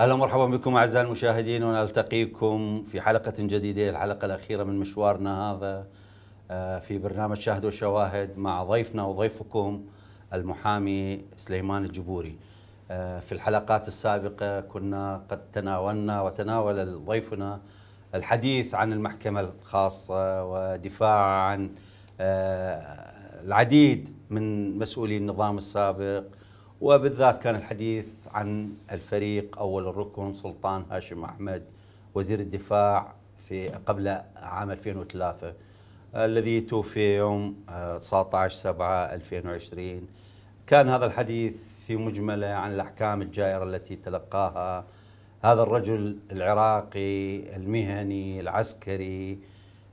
اهلا ومرحبا بكم اعزائي المشاهدين ونلتقيكم في حلقه جديده الحلقه الاخيره من مشوارنا هذا آه، في برنامج شاهد وشواهد مع ضيفنا وضيفكم المحامي سليمان الجبوري آه، في الحلقات السابقه كنا قد تناولنا وتناول ضيفنا الحديث عن المحكمه الخاصه ودفاع عن آه، العديد من مسؤولي النظام السابق وبالذات كان الحديث عن الفريق أول الركن سلطان هاشم أحمد وزير الدفاع في قبل عام 2003 الذي توفي يوم 19 7 2020 كان هذا الحديث في مجمله عن الاحكام الجائره التي تلقاها هذا الرجل العراقي المهني العسكري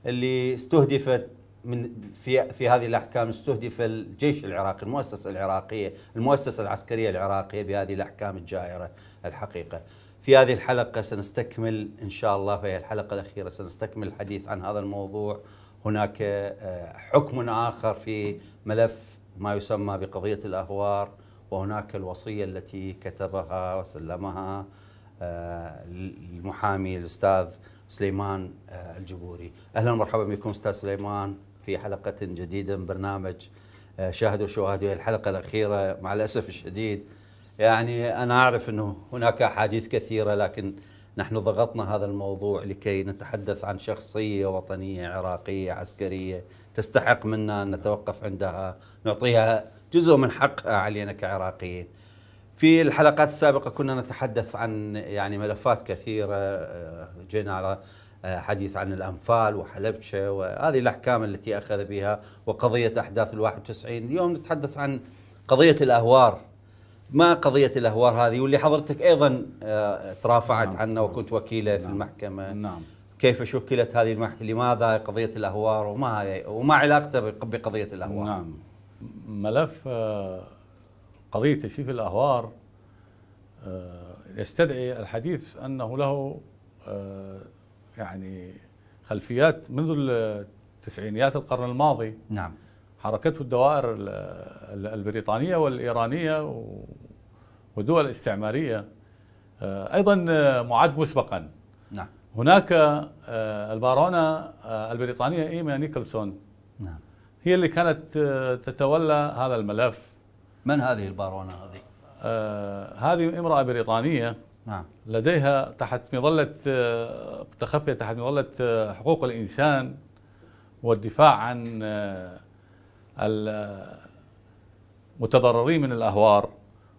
اللي استهدفت من في في هذه الاحكام استهدف الجيش العراقي، المؤسسه العراقيه، المؤسسه العسكريه العراقيه بهذه الاحكام الجائره الحقيقه. في هذه الحلقه سنستكمل ان شاء الله في الحلقه الاخيره سنستكمل الحديث عن هذا الموضوع. هناك آه، حكم اخر في ملف ما يسمى بقضيه الاهوار وهناك الوصيه التي كتبها وسلمها آه، المحامي الاستاذ سليمان آه، الجبوري اهلا ومرحبا بكم استاذ سليمان في حلقة جديدة من برنامج آه، شاهدوا شواهدوا الحلقة الأخيرة مع الأسف الشديد يعني أنا أعرف أنه هناك أحاديث كثيرة لكن نحن ضغطنا هذا الموضوع لكي نتحدث عن شخصية وطنية عراقية عسكرية تستحق منا أن نتوقف عندها نعطيها جزء من حقها علينا كعراقيين في الحلقات السابقة كنا نتحدث عن يعني ملفات كثيرة آه، جينا على آه، حديث عن الأنفال وحلبشة وهذه الأحكام التي أخذ بها وقضية أحداث الواحد وتسعين اليوم نتحدث عن قضية الأهوار ما قضية الأهوار هذه واللي حضرتك أيضا آه، ترافعت نعم. عنه وكنت وكيلة نعم. في المحكمة نعم. كيف شكلت هذه المحكمة لماذا قضية الأهوار وما هي وما علاقته بقضية الأهوار نعم ملف آه، قضية تشريف الأهوار يستدعي الحديث أنه له يعني خلفيات منذ التسعينيات القرن الماضي نعم حركته الدوائر البريطانية والإيرانية ودول الاستعمارية آه، أيضا آه، معد مسبقا نعم هناك آه، البارونة البريطانية إيما نيكلسون نعم هي اللي كانت تتولى هذا الملف من هذه البارونة هذه؟ هذه امرأة بريطانية نعم. لديها تحت مظلة آه، تخفي تحت مظلة آه، حقوق الإنسان والدفاع عن آه، المتضررين من الأهوار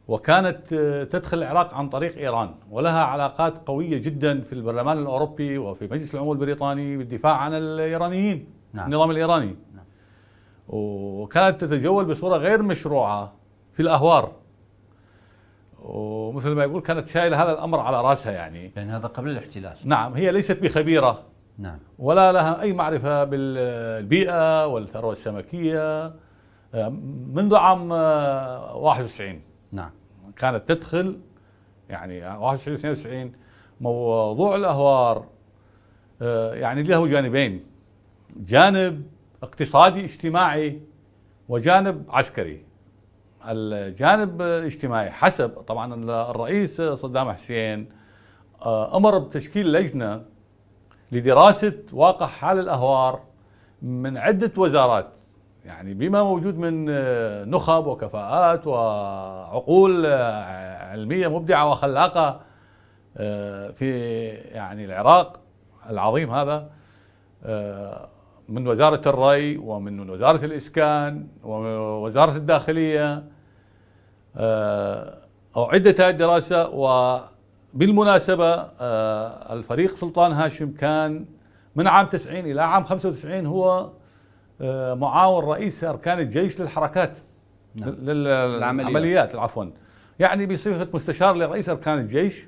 وكانت تدخل العراق عن طريق إيران ولها علاقات قوية جدا في البرلمان الأوروبي وفي مجلس العموم البريطاني بالدفاع عن الإيرانيين نعم. النظام الإيراني نعم. وكانت تتجول بصورة غير مشروعة في الأهوار ومثل ما يقول كانت شايله هذا الامر على راسها يعني لان هذا قبل الاحتلال نعم هي ليست بخبيره نعم ولا لها اي معرفه بالبيئه والثروه السمكيه منذ عام 91 نعم كانت تدخل يعني 91 92 موضوع الاهوار يعني له جانبين جانب اقتصادي اجتماعي وجانب عسكري الجانب الاجتماعي حسب طبعا الرئيس صدام حسين آه، امر بتشكيل لجنه لدراسه واقع حال الاهوار من عده وزارات يعني بما موجود من آه، نخب وكفاءات وعقول آه، علميه مبدعه وخلاقه في يعني العراق العظيم هذا من وزارة الري ومن وزارة الإسكان ووزارة الداخلية آه، أو عدة الدراسه وبالمناسبة آه، الفريق سلطان هاشم كان من عام 90 إلى عام 95 هو آه، معاون رئيس أركان الجيش للحركات نعم. للعمليات العمليات. عفوا يعني بصفة مستشار لرئيس أركان الجيش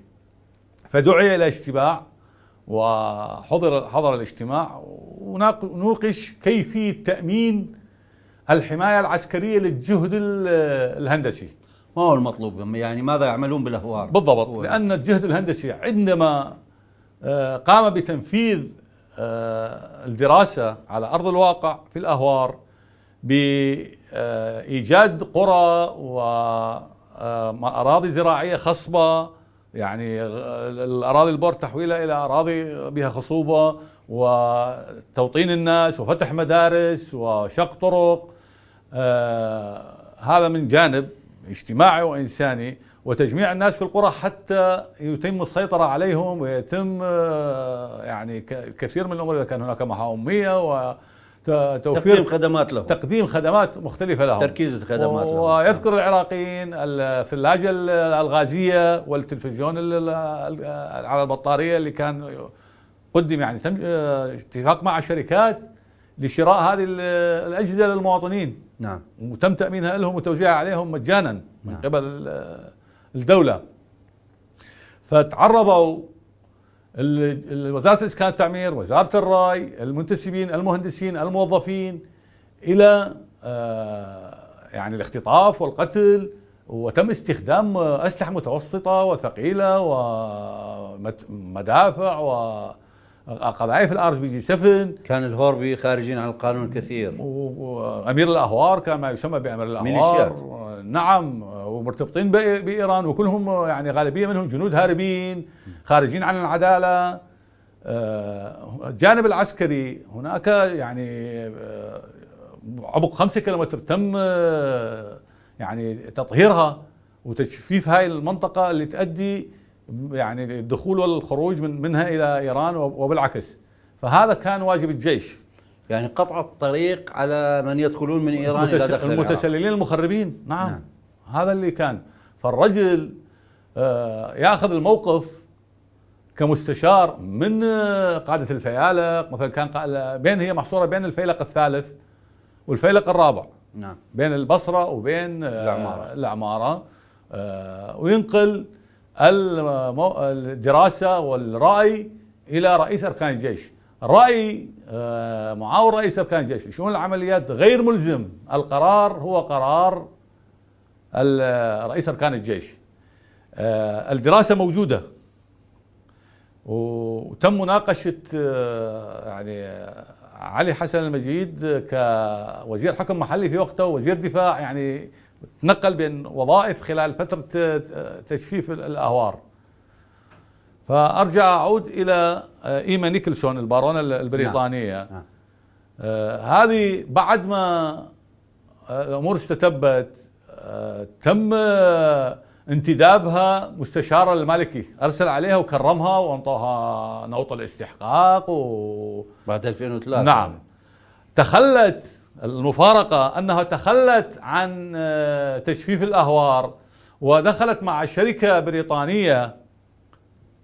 فدعي إلى اجتماع وحضر حضر الاجتماع ونوقش كيفية تأمين الحماية العسكرية للجهد الهندسي ما هو المطلوب يعني ماذا يعملون بالأهوار بالضبط لأن الجهد الهندسي عندما آه، قام بتنفيذ آه، الدراسة على أرض الواقع في الأهوار بإيجاد آه، قرى وأراضي زراعية خصبة يعني الأراضي البور تحويلها إلى أراضي بها خصوبة وتوطين الناس وفتح مدارس وشق طرق هذا من جانب اجتماعي وإنساني وتجميع الناس في القرى حتى يتم السيطرة عليهم ويتم آه، يعني كثير من الأمور إذا كان هناك محاومية و توفير تقديم خدمات لهم تقديم خدمات مختلفة لهم تركيز الخدمات لهم ويذكر العراقيين الثلاجة الغازية والتلفزيون على البطارية اللي كان قدم يعني تم آه، اتفاق مع الشركات لشراء هذه الأجهزة للمواطنين نعم وتم تامينها لهم وتوزيعها عليهم مجانا نعم. من قبل الدوله فتعرضوا وزاره الاسكان والتعمير وزاره الراي المنتسبين المهندسين الموظفين الى آه، يعني الاختطاف والقتل وتم استخدام اسلحه متوسطه وثقيله ومدافع و قضايا في الار بي جي 7 كان الهوربي خارجين عن القانون كثير وامير الاهوار كان ما يسمى بامير الاهوار ميليشيات نعم ومرتبطين بايران وكلهم يعني غالبيه منهم جنود هاربين خارجين عن العداله الجانب آه، العسكري هناك يعني آه، عبق خمسة كيلومتر تم آه، يعني تطهيرها وتجفيف هاي المنطقة اللي تؤدي يعني الدخول والخروج من منها الى ايران وبالعكس فهذا كان واجب الجيش يعني قطع الطريق على من يدخلون من ايران الى داخل المتسللين العراق. المخربين نعم, نعم هذا اللي كان فالرجل آه، ياخذ الموقف كمستشار من آه، قاده الفيالق مثلا كان بين هي محصوره بين الفيلق الثالث والفيلق الرابع نعم بين البصره وبين آه، العماره العماره وينقل الدراسة والرأي إلى رئيس أركان الجيش رأي آه، معاون رئيس أركان الجيش شؤون العمليات غير ملزم القرار هو قرار رئيس أركان الجيش آه، الدراسة موجودة وتم مناقشة آه، يعني علي حسن المجيد كوزير حكم محلي في وقته وزير دفاع يعني تنقل بين وظائف خلال فترة تجفيف الأهوار فأرجع أعود إلى آه، إيما نيكلسون البارونة البريطانية نعم. نعم. آه، هذه بعد ما آه، الأمور استتبت تم انتدابها مستشارة الملكي أرسل عليها وكرمها وانطوها نوط الاستحقاق و... بعد 2003 نعم تخلت المفارقة أنها تخلت عن آه، تجفيف الأهوار ودخلت مع شركة بريطانية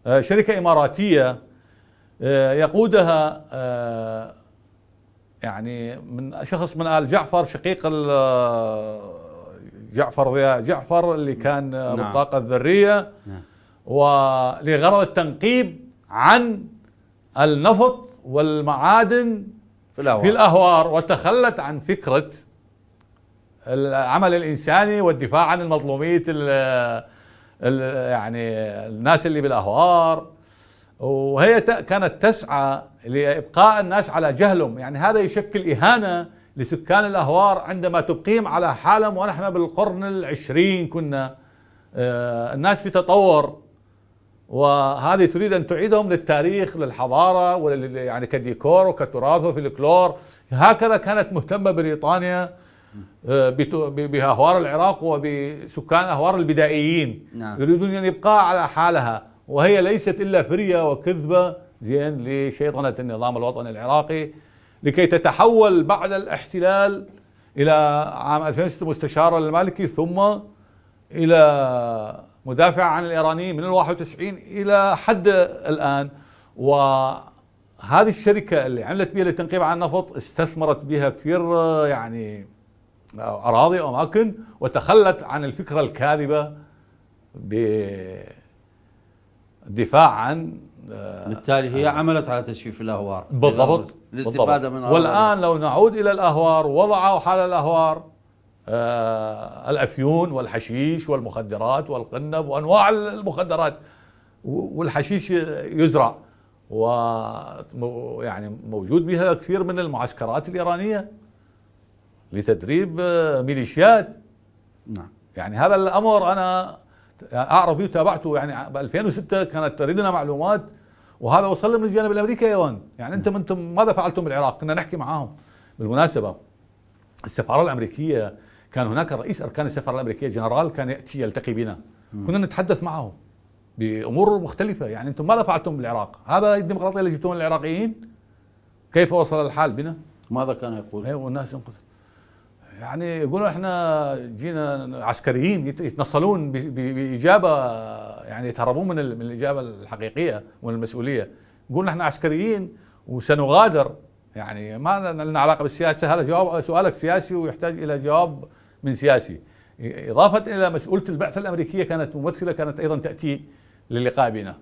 آه، شركة إماراتية آه، يقودها يعني من شخص من آل جعفر شقيق جعفر ضياء جعفر اللي كان نعم. بالطاقة الذرية نعم. ولغرض التنقيب عن النفط والمعادن في الأهوار, في الأهوار وتخلت عن فكرة العمل الإنساني والدفاع عن المظلومية الـ الـ يعني الناس اللي بالأهوار وهي كانت تسعى لإبقاء الناس على جهلهم يعني هذا يشكل إهانة لسكان الأهوار عندما تبقيهم على حالهم ونحن بالقرن العشرين كنا آه، الناس في تطور وهذه تريد ان تعيدهم للتاريخ للحضاره ولل يعني كديكور وكتراث وفلكلور هكذا كانت مهتمه بريطانيا آه، باهوار العراق وبسكان اهوار البدائيين نعم. يريدون ان يبقى على حالها وهي ليست الا فريه وكذبه زين لشيطنه النظام الوطني العراقي لكي تتحول بعد الاحتلال الى عام 2006 مستشاره للمالكي ثم الى مدافع عن الإيرانيين من ال 91 إلى حد الآن وهذه الشركة اللي عملت بها للتنقيب عن النفط استثمرت بها كثير يعني أراضي وأماكن وتخلت عن الفكرة الكاذبة بالدفاع عن آه، بالتالي هي آه. عملت على تجفيف الاهوار بالضبط الاستفاده بالضبط. من والان لو نعود الى الاهوار وضعوا حال الاهوار آه، الافيون والحشيش والمخدرات والقنب وانواع المخدرات والحشيش يزرع ويعني موجود بها كثير من المعسكرات الايرانيه لتدريب آه، ميليشيات نعم يعني هذا الامر انا اعرف به وتابعته يعني ب 2006 كانت تريدنا معلومات وهذا وصل من الجانب الامريكي ايضا يعني انتم نعم. انتم ماذا فعلتم بالعراق؟ كنا نحكي معاهم بالمناسبه السفاره الامريكيه كان هناك رئيس أركان السفارة الأمريكية جنرال كان يأتي يلتقي بنا كنا نتحدث معه بأمور مختلفة يعني أنتم ماذا فعلتم بالعراق هذا الديمقراطية اللي جبتوها للعراقيين كيف وصل الحال بنا ماذا كان يقول أيوة والناس ينقل يعني يقولوا احنا جينا عسكريين يتنصلون باجابه يعني يتهربون من من الاجابه الحقيقيه ومن المسؤوليه يقولون احنا عسكريين وسنغادر يعني ما لنا علاقه بالسياسه هذا جواب سؤالك سياسي ويحتاج الى جواب من سياسي إضافة إلى مسؤولة البعثة الأمريكية كانت ممثلة كانت أيضا تأتي للقاء بنا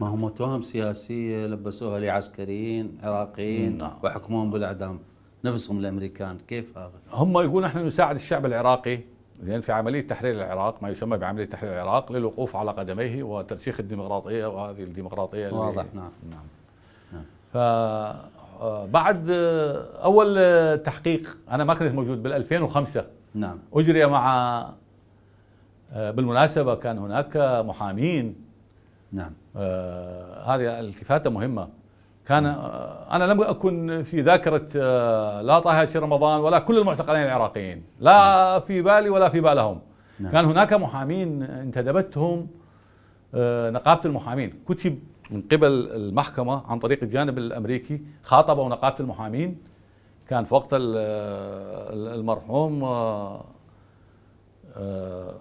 ما هم تهم سياسية لبسوها لعسكريين عراقيين نعم. وحكموهم بالإعدام نفسهم الأمريكان كيف هذا؟ هم يقولون نحن نساعد الشعب العراقي لأن في عملية تحرير العراق ما يسمى بعملية تحرير العراق للوقوف على قدميه وترسيخ الديمقراطية وهذه الديمقراطية واضح نعم نعم, نعم. فبعد آه، آه، أول آه، تحقيق أنا ما كنت موجود بال 2005 نعم أجري مع آه، بالمناسبة كان هناك محامين نعم آه هذه التفاتة مهمة كان نعم. آه أنا لم أكن في ذاكرة آه لا طه ياسين رمضان ولا كل المعتقلين العراقيين لا نعم. في بالي ولا في بالهم نعم. كان هناك محامين انتدبتهم آه نقابة المحامين كتب من قبل المحكمة عن طريق الجانب الأمريكي خاطبوا نقابة المحامين كان في وقت المرحوم آه، آه،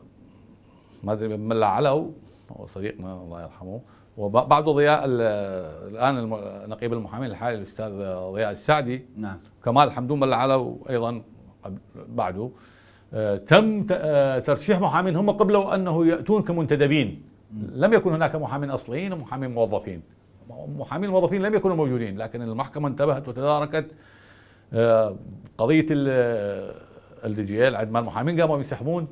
ما ادري ملا علو هو صديقنا الله يرحمه وبعده ضياء الان نقيب المحامين الحالي الاستاذ آه، ضياء السعدي نعم كمال حمدون ملا علو ايضا بعده تم ترشيح محامين هم قبلوا انه ياتون كمنتدبين لم يكن هناك محامين اصليين ومحامين موظفين محامين موظفين لم يكونوا موجودين لكن المحكمه انتبهت وتداركت آه، قضيه ال آه، جي ال عندما المحامين قاموا يسحبون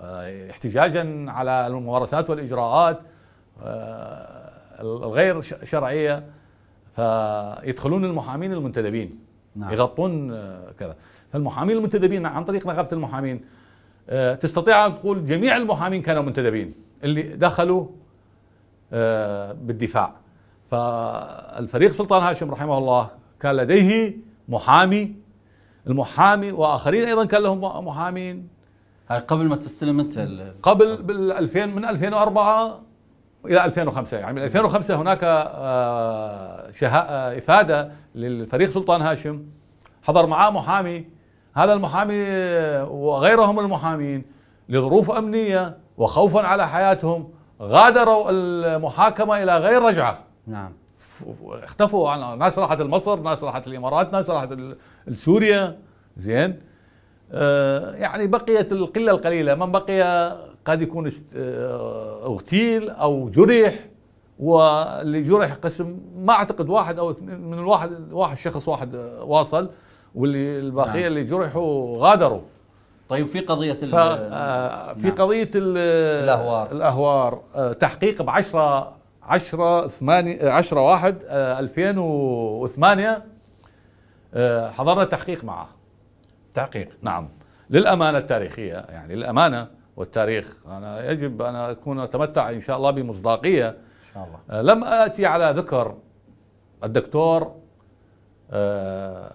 آه، احتجاجا على الممارسات والاجراءات الغير شرعيه فيدخلون المحامين المنتدبين نعم. يغطون كذا فالمحامين المنتدبين عن طريق نقابه المحامين تستطيع ان تقول جميع المحامين كانوا منتدبين اللي دخلوا بالدفاع فالفريق سلطان هاشم رحمه الله كان لديه محامي المحامي واخرين ايضا كان لهم محامين هاي قبل ما تستلم انت قبل بال 2000 من 2004 الى 2005 يعني من 2005 هناك آه، شها آه، افاده للفريق سلطان هاشم حضر معاه محامي هذا المحامي آه، وغيرهم المحامين لظروف امنيه وخوفا على حياتهم غادروا المحاكمه الى غير رجعه نعم اختفوا عن ناس راحت لمصر ناس راحت الامارات ناس راحت لسوريا زين آه، يعني بقيت القله القليله من بقي قد يكون آه، اغتيل او جرح واللي جرح قسم ما اعتقد واحد او من الواحد واحد شخص واحد واصل واللي الباقيه نعم. اللي جرحوا غادروا طيب في قضيه ف... آه، في نعم. قضيه الاهوار الاهوار تحقيق بعشرة 10 8 10 1 2008 حضرنا تحقيق معه تحقيق نعم للامانه التاريخيه يعني للامانه والتاريخ انا يجب ان اكون اتمتع ان شاء الله بمصداقيه ان شاء الله آه، لم اتي على ذكر الدكتور آه،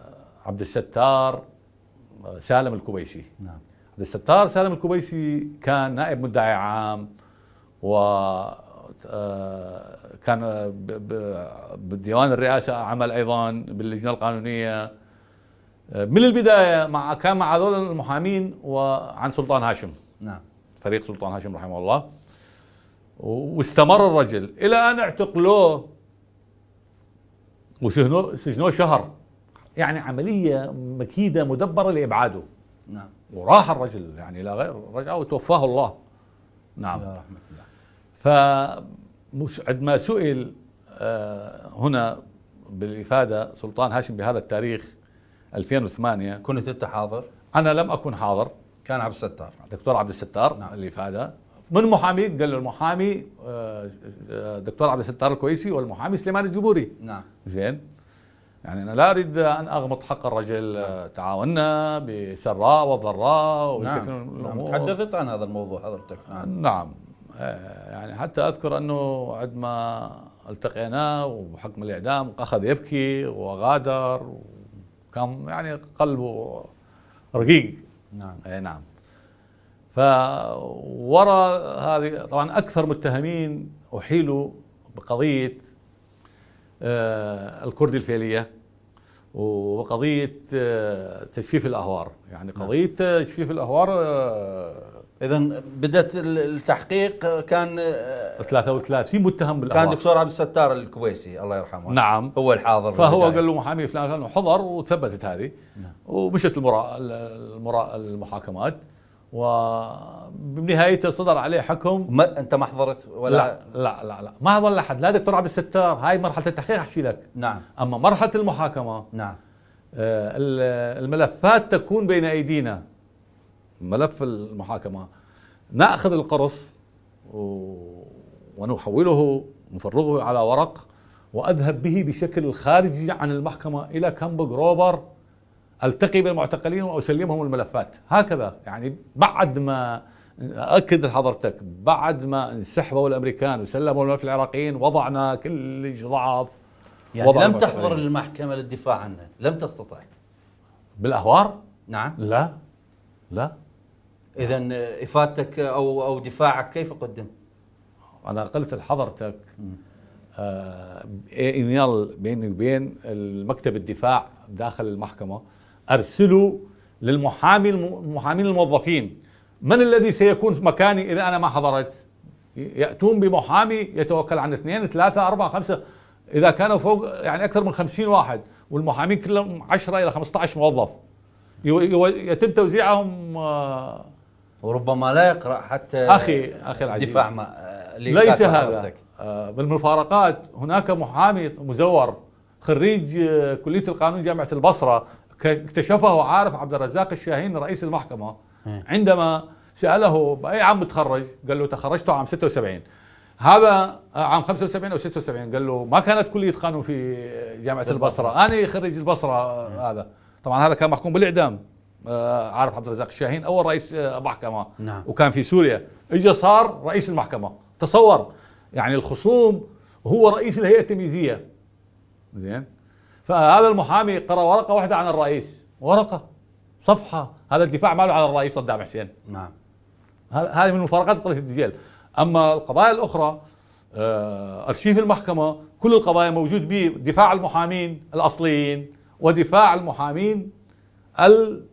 عبد الستار آه، سالم الكبيسي نعم عبد الستار سالم الكبيسي كان نائب مدعي عام و آه، كان بالديوان الرئاسه عمل ايضا باللجنه القانونيه آه، من البدايه مع كان مع هذول المحامين وعن سلطان هاشم نعم فريق سلطان هاشم رحمه الله واستمر الرجل الى ان اعتقلوه وسجنوه سجنوه شهر يعني عمليه مكيده مدبره لابعاده نعم وراح الرجل يعني لا غير رجعه وتوفاه الله نعم رحمة الله فعندما سئل آه، هنا بالإفادة سلطان هاشم بهذا التاريخ 2008 كنت أنت حاضر؟ أنا لم أكن حاضر كان عبد الستار دكتور عبد الستار نعم. الإفادة من محامي قال المحامي آه، آه، دكتور عبد الستار الكويسي والمحامي سليمان الجبوري نعم زين يعني انا لا اريد ان اغمط حق الرجل نعم. تعاوننا بسراء وضراء نعم, نعم. تحدثت عن هذا الموضوع حضرتك نعم, نعم. آه، يعني حتى اذكر انه عندما التقيناه وبحكم الاعدام اخذ يبكي وغادر وكان يعني قلبه رقيق نعم اي نعم فورا هذه طبعا اكثر متهمين احيلوا بقضيه آه، الكرد الفيليه وقضيه آه، تجفيف الاهوار يعني نعم. قضيه تجفيف الاهوار اذا بدات التحقيق كان 33 آه، متهم بالاهواء كان دكتور عبد الستار الكويسي الله يرحمه نعم هو الحاضر فهو قال له محامي فلان فلان وحضر وثبتت هذه نعم. ومشت المرا... المرا... المحاكمات وبنهايته صدر عليه حكم ما انت ما حضرت ولا لا لا لا, لا. ما حضر احد لا دكتور عبد الستار هاي مرحله التحقيق احكي لك نعم اما مرحله المحاكمه نعم آه، الملفات تكون بين ايدينا ملف المحاكمة نأخذ القرص ونحوله نفرغه على ورق وأذهب به بشكل خارجي عن المحكمة إلى كامب جروبر التقي بالمعتقلين واسلمهم الملفات هكذا يعني بعد ما اكد لحضرتك بعد ما انسحبوا الامريكان وسلموا الملف العراقيين وضعنا كلش ضعف يعني وضعنا لم تحضر المحكمه للدفاع عنه لم تستطع بالاهوار نعم لا لا اذا افادتك او او دفاعك كيف قدم؟ انا قلت لحضرتك آه ايميل بيني وبين المكتب الدفاع داخل المحكمه ارسلوا للمحامي المحامين الموظفين من الذي سيكون في مكاني اذا انا ما حضرت؟ ياتون بمحامي يتوكل عن اثنين ثلاثه اربعه خمسه اذا كانوا فوق يعني اكثر من 50 واحد والمحامين كلهم 10 الى 15 موظف يتم توزيعهم آه وربما لا يقرا حتى اخي اخي العزيز دفاع ما آه، ليس هذا آه، بالمفارقات هناك محامي مزور خريج آه، كليه القانون جامعه البصره اكتشفه عارف عبد الرزاق الشاهين رئيس المحكمه إيه. عندما ساله باي عام متخرج؟ قال له تخرجت عام 76 هذا عام 75 او 76 قال له ما كانت كليه قانون في جامعه في البصره, البصرة. انا خريج البصره إيه. هذا طبعا هذا كان محكوم بالاعدام آه، عارف عبد الرزاق الشاهين اول رئيس آه، محكمه نعم. وكان في سوريا اجى صار رئيس المحكمه تصور يعني الخصوم هو رئيس الهيئه التمييزيه زين فهذا المحامي قرأ ورقه واحده عن الرئيس ورقه صفحه هذا الدفاع ماله على الرئيس صدام حسين نعم هذه من مفارقات قضيه الدجال اما القضايا الاخرى آه، ارشيف المحكمه كل القضايا موجود به دفاع المحامين الاصليين ودفاع المحامين ال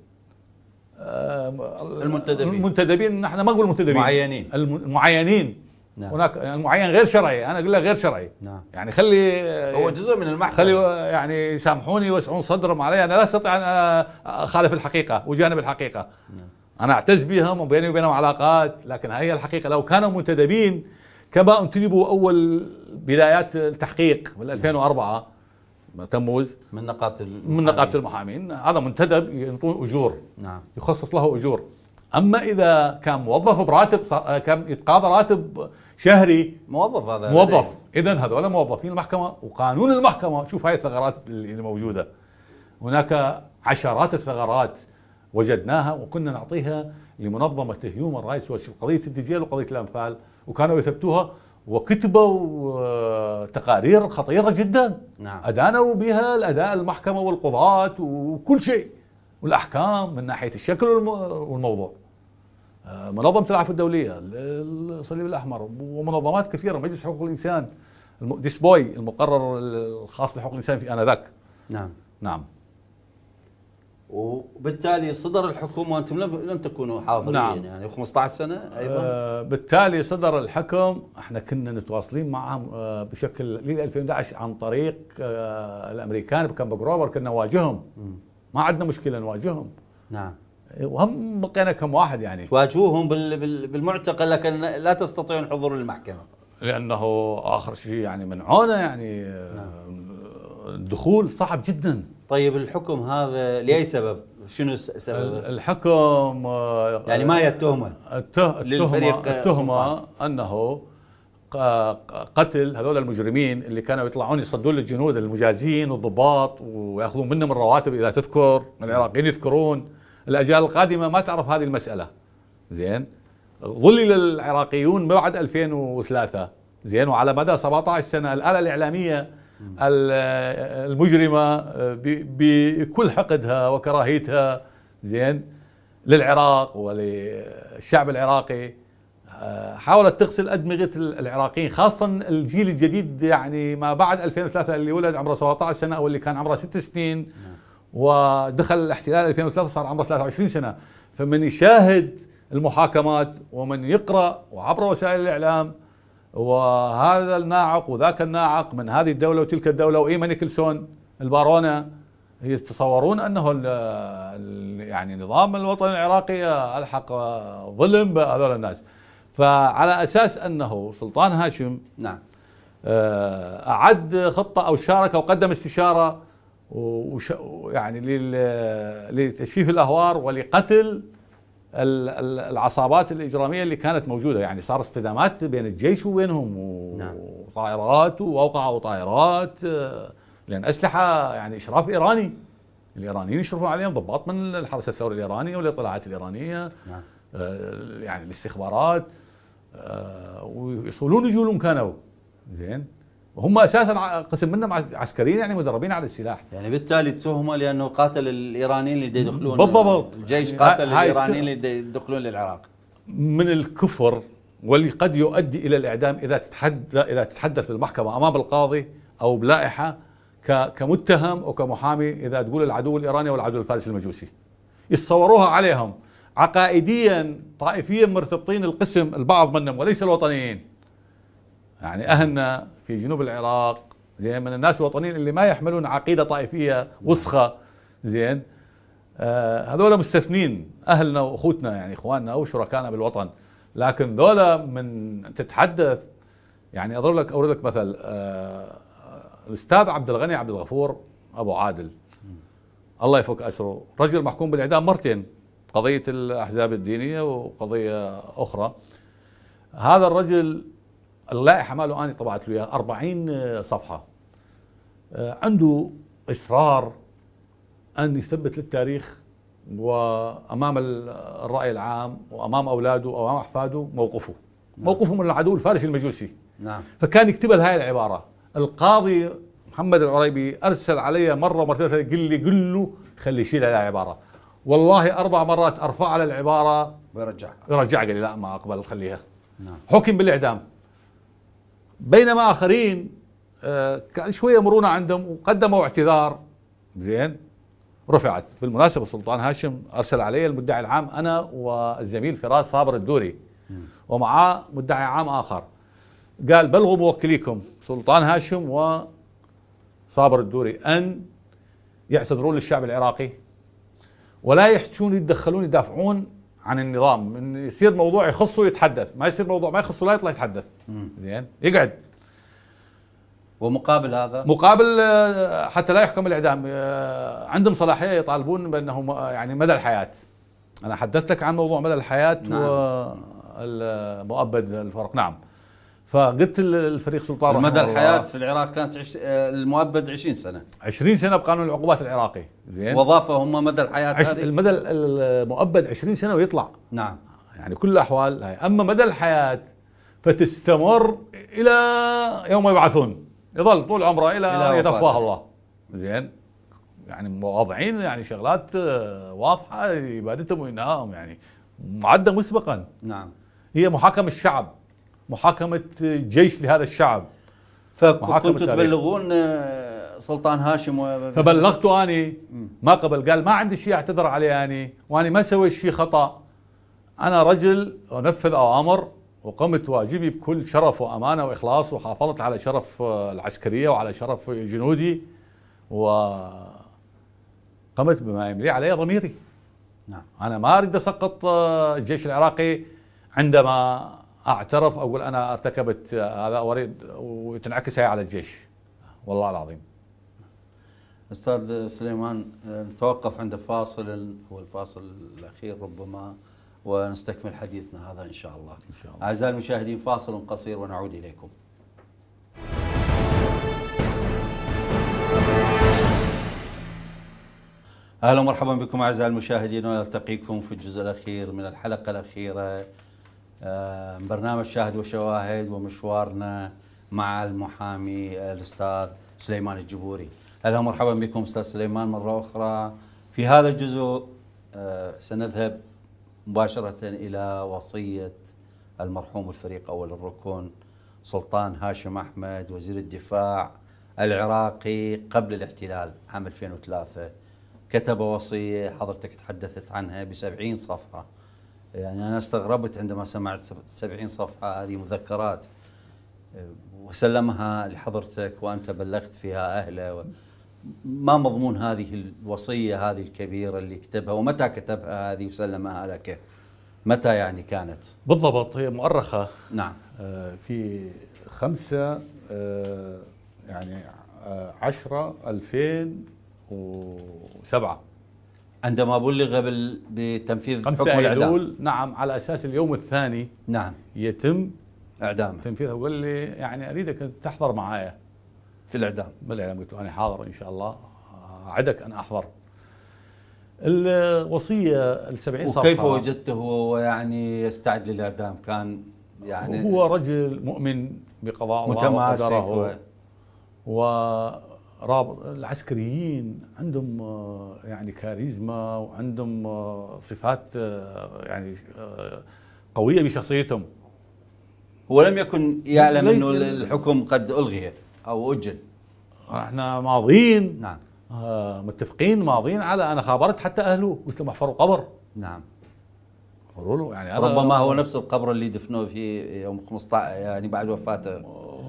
آه، المنتدبين المنتدبين نحن ما نقول منتدبين معينين المعينين نعم. هناك المعين غير شرعي انا اقول لك غير شرعي نعم. يعني خلي هو جزء من المحكمه خلي يعني يسامحوني ويوسعون صدرهم علي انا لا استطيع ان اخالف الحقيقه وجانب الحقيقه نعم. انا اعتز بهم وبيني وبينهم علاقات لكن هي الحقيقه لو كانوا منتدبين كما انتدبوا اول بدايات التحقيق بال 2004 نعم. تموز من نقابه المحامين من نقابه المحامين هذا منتدب يعطون اجور نعم يخصص له اجور اما اذا كان موظف براتب آه، كان يتقاضى راتب شهري موظف هذا موظف اذا هذول موظفين المحكمه وقانون المحكمه شوف هاي الثغرات اللي موجوده هناك عشرات الثغرات وجدناها وكنا نعطيها لمنظمه هيومن رايتس واتش قضيه الدجيل وقضيه الانفال وكانوا يثبتوها وكتبوا تقارير خطيره جدا نعم. ادانوا بها الاداء المحكمه والقضاه وكل شيء والاحكام من ناحيه الشكل والموضوع آه، منظمه العفو الدوليه الصليب الاحمر ومنظمات كثيره مجلس حقوق الانسان ديسبوي المقرر الخاص لحقوق الانسان في انذاك نعم نعم وبالتالي صدر الحكم وانتم لم لم تكونوا حاضرين نعم. يعني 15 سنه ايضا آه بالتالي صدر الحكم احنا كنا متواصلين معهم آه بشكل ل 2011 عن طريق آه الامريكان بكامب جروفر كنا نواجههم ما عندنا مشكله نواجههم نعم وهم بقينا كم واحد يعني تواجهوهم بالمعتقل لكن لا تستطيعون الحضور للمحكمه لانه اخر شيء يعني منعونا يعني آه، نعم. الدخول صعب جدا طيب الحكم هذا لاي سبب؟ شنو سبب؟ الحكم آه، يعني ما هي التهمه؟ التهمه للفريق التهمه سلطان. انه قتل هذول المجرمين اللي كانوا يطلعون يصدون للجنود المجازين والضباط وياخذون منهم الرواتب اذا تذكر العراقيين يذكرون الاجيال القادمه ما تعرف هذه المساله زين ظلل العراقيون بعد 2003 زين وعلى مدى 17 سنه الاله الاعلاميه المجرمه آه، بكل حقدها وكراهيتها زين للعراق وللشعب العراقي آه، حاولت تغسل ادمغه العراقيين خاصه الجيل الجديد يعني ما بعد 2003 اللي ولد عمره 17 سنه او اللي كان عمره ست سنين نعم. ودخل الاحتلال 2003 صار عمره 23 سنه فمن يشاهد المحاكمات ومن يقرا وعبر وسائل الاعلام وهذا الناعق وذاك الناعق من هذه الدولة وتلك الدولة وإيمن كلسون البارونة يتصورون أنه يعني النظام الوطني العراقي ألحق ظلم بهذول الناس فعلى أساس أنه سلطان هاشم نعم آه، أعد خطة أو شارك أو قدم استشارة ويعني لتشفيف لتجفيف الأهوار ولقتل العصابات الاجراميه اللي كانت موجوده يعني صار اصطدامات بين الجيش وبينهم نعم. وطائرات ووقعوا طائرات آه، لان اسلحه يعني اشراف ايراني الايرانيين يشرفون عليهم ضباط من الحرس الثوري الايراني والاطلاعات الايرانيه نعم. آه، يعني الاستخبارات آه، ويصولون يجولون كانوا زين وهم اساسا قسم منهم عسكريين يعني مدربين على السلاح يعني بالتالي التهمه لانه قاتل الايرانيين اللي يدخلون بالضبط الجيش يعني قاتل الايرانيين اللي يدخلون للعراق من الكفر واللي قد يؤدي الى الاعدام اذا تتحدث اذا تتحدث بالمحكمه امام القاضي او بلائحه كمتهم وكمحامي اذا تقول العدو الايراني والعدو الفارسي المجوسي يتصوروها عليهم عقائديا طائفيا مرتبطين القسم البعض منهم وليس الوطنيين يعني اهلنا في جنوب العراق زين من الناس الوطنيين اللي ما يحملون عقيده طائفيه وسخه زين آه هذول مستثنين اهلنا واخوتنا يعني اخواننا او شركائنا بالوطن لكن ذولا من تتحدث يعني اضرب لك اورد لك مثل آه الاستاذ عبد الغني عبد الغفور ابو عادل الله يفك اسره رجل محكوم بالاعدام مرتين قضيه الاحزاب الدينيه وقضيه اخرى هذا الرجل اللائحه ماله انا طبعت له اياها 40 آه، صفحه آه، عنده اصرار ان يثبت للتاريخ وامام الراي العام وامام اولاده وامام احفاده موقفه نعم. موقفه من العدو الفارسي المجوسي نعم فكان يكتب هاي العباره القاضي محمد العريبي ارسل علي مره ومرتين قال لي قل له خلي يشيل هاي العباره والله اربع مرات ارفع على العباره ويرجعها يرجع قال لي لا ما اقبل خليها نعم حكم بالاعدام بينما اخرين آه، كان شويه مرونه عندهم وقدموا اعتذار زين رفعت بالمناسبه سلطان هاشم ارسل علي المدعي العام انا والزميل فراس صابر الدوري ومعاه مدعي عام اخر قال بلغوا موكليكم سلطان هاشم وصابر الدوري ان يعتذرون للشعب العراقي ولا يحجون يتدخلون يدافعون عن النظام من يصير موضوع يخصه يتحدث ما يصير موضوع ما يخصه لا يطلع يتحدث زين يقعد ومقابل هذا مقابل آه، حتى لا يحكم الاعدام آه، عندهم صلاحيه يطالبون بانه آه، يعني مدى الحياه انا حدثتك عن موضوع مدى الحياه نعم. والمؤبد الفرق نعم فجبت الفريق سلطان مدى الحياه في العراق كانت عش... آه، المؤبد 20 سنه 20 سنه بقانون العقوبات العراقي زين وظافه هم مدى الحياه عش... هذه المدى المؤبد 20 سنه ويطلع نعم يعني كل الاحوال هاي اما مدى الحياه فتستمر الى يوم يبعثون يظل طول عمره الى, إلى يتوفاه الله زين يعني واضعين يعني شغلات آه، واضحه ابادتهم وانهائهم يعني معده مسبقا نعم هي محاكمه الشعب محاكمه جيش لهذا الشعب فكنتوا تبلغون آه، سلطان هاشم فبلغته اني ما قبل قال ما عندي شيء اعتذر عليه اني واني ما سويت شيء خطا انا رجل انفذ اوامر وقمت واجبي بكل شرف وامانه واخلاص وحافظت على شرف آه، العسكريه وعلى شرف جنودي وقمت بما يملي علي ضميري نعم انا ما اريد اسقط آه، الجيش العراقي عندما اعترف اقول انا ارتكبت هذا واريد وتنعكس هي على الجيش والله العظيم استاذ سليمان نتوقف عند فاصل هو الفاصل الاخير ربما ونستكمل حديثنا هذا ان شاء الله ان شاء الله اعزائي المشاهدين فاصل قصير ونعود اليكم اهلا ومرحبا بكم اعزائي المشاهدين ونلتقيكم في الجزء الاخير من الحلقه الاخيره آه، برنامج شاهد وشواهد ومشوارنا مع المحامي الاستاذ سليمان الجبوري اهلا ومرحبا بكم استاذ سليمان مره اخرى في هذا الجزء آه، سنذهب مباشره الى وصيه المرحوم الفريق اول الركن سلطان هاشم احمد وزير الدفاع العراقي قبل الاحتلال عام 2003 كتب وصيه حضرتك تحدثت عنها ب 70 صفحه يعني أنا استغربت عندما سمعت 70 صفحة هذه مذكرات آه، وسلمها لحضرتك وأنت بلغت فيها أهله ما مضمون هذه الوصية هذه الكبيرة اللي كتبها ومتى كتبها هذه وسلمها لك متى يعني كانت بالضبط هي مؤرخة نعم آه، في خمسة آه، يعني 10 2007 عندما بلغ بتنفيذ حكم الاعدام نعم على اساس اليوم الثاني نعم يتم اعدامه تنفيذها وقال لي يعني اريدك تحضر معايا في الاعدام بالاعدام قلت له انا حاضر ان شاء الله اعدك ان احضر الوصيه ال 70 صفحه وكيف وجدته هو يعني يستعد للاعدام كان يعني هو رجل مؤمن بقضاء الله وقدره و... رابط العسكريين عندهم آه، يعني كاريزما وعندهم آه، صفات آه، يعني قويه بشخصيتهم ولم يكن يعلم انه الحكم قد الغي او اجل احنا ماضيين نعم متفقين ماضيين على انا خابرت حتى اهله قلت لهم احفروا قبر نعم يعني ربما هو نفس القبر اللي دفنوه في يوم 15 يعني بعد وفاته